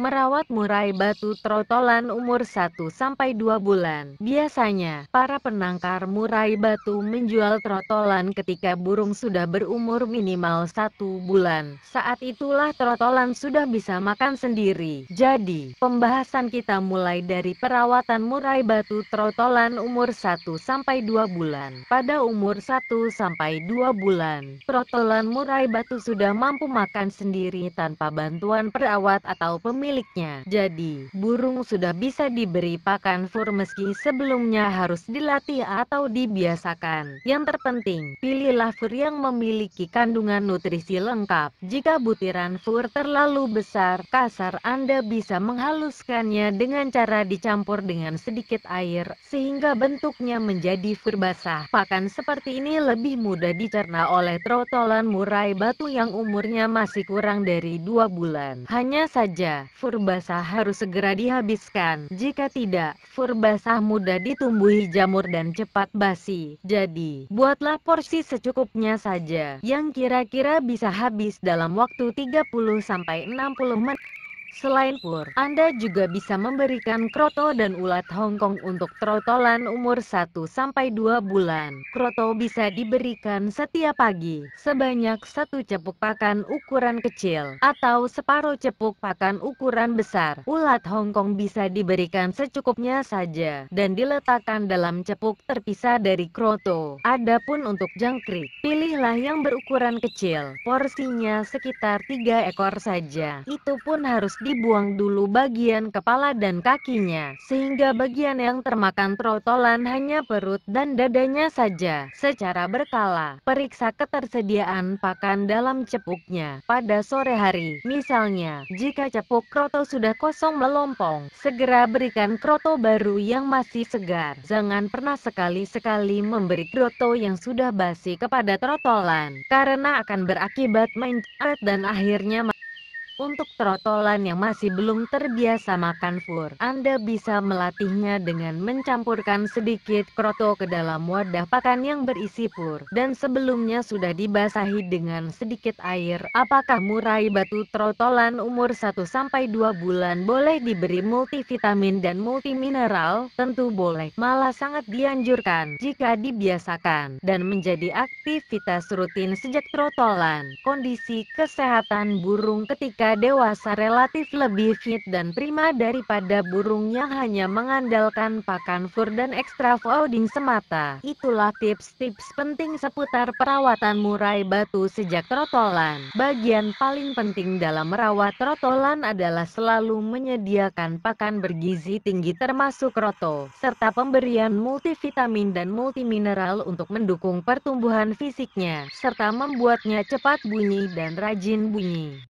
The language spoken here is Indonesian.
merawat murai batu trotolan umur 1-2 bulan. Biasanya, para penangkar murai batu menjual trotolan ketika burung sudah berumur minimal satu bulan. Saat itulah trotolan sudah bisa makan sendiri. Jadi, pembahasan kita mulai dari perawatan murai batu trotolan umur 1-2 bulan. Pada umur 1-2 bulan, trotolan murai batu sudah mampu makan sendiri tanpa bantuan perawat atau pemilik miliknya. Jadi, burung sudah bisa diberi pakan fur meski sebelumnya harus dilatih atau dibiasakan. Yang terpenting, pilihlah fur yang memiliki kandungan nutrisi lengkap. Jika butiran fur terlalu besar, kasar Anda bisa menghaluskannya dengan cara dicampur dengan sedikit air, sehingga bentuknya menjadi fur basah. Pakan seperti ini lebih mudah dicerna oleh trotolan murai batu yang umurnya masih kurang dari dua bulan. Hanya saja, furbasah harus segera dihabiskan. Jika tidak, furbasah mudah ditumbuhi jamur dan cepat basi. Jadi, buatlah porsi secukupnya saja, yang kira-kira bisa habis dalam waktu 30-60 menit. Selain pur, Anda juga bisa memberikan kroto dan ulat Hongkong untuk trotolan umur 1-2 bulan. Kroto bisa diberikan setiap pagi, sebanyak satu cepuk pakan ukuran kecil, atau separuh cepuk pakan ukuran besar. Ulat Hongkong bisa diberikan secukupnya saja, dan diletakkan dalam cepuk terpisah dari kroto. Adapun untuk jangkrik, pilihlah yang berukuran kecil, porsinya sekitar 3 ekor saja. Itu pun harus dibuang dulu bagian kepala dan kakinya, sehingga bagian yang termakan trotolan hanya perut dan dadanya saja. Secara berkala, periksa ketersediaan pakan dalam cepuknya pada sore hari. Misalnya, jika cepuk kroto sudah kosong melompong, segera berikan kroto baru yang masih segar. Jangan pernah sekali-sekali memberi kroto yang sudah basi kepada trotolan, karena akan berakibat mencret dan akhirnya untuk trotolan yang masih belum terbiasa makan fur, Anda bisa melatihnya dengan mencampurkan sedikit kroto ke dalam wadah pakan yang berisi pur dan sebelumnya sudah dibasahi dengan sedikit air. Apakah murai batu trotolan umur 1-2 bulan boleh diberi multivitamin dan multimineral? Tentu boleh, malah sangat dianjurkan jika dibiasakan dan menjadi aktivitas rutin sejak trotolan. Kondisi kesehatan burung ketika dewasa relatif lebih fit dan prima daripada burungnya hanya mengandalkan pakan fur dan ekstra fooding semata. Itulah tips-tips penting seputar perawatan murai batu sejak trotolan. Bagian paling penting dalam merawat trotolan adalah selalu menyediakan pakan bergizi tinggi termasuk roto, serta pemberian multivitamin dan multimineral untuk mendukung pertumbuhan fisiknya, serta membuatnya cepat bunyi dan rajin bunyi.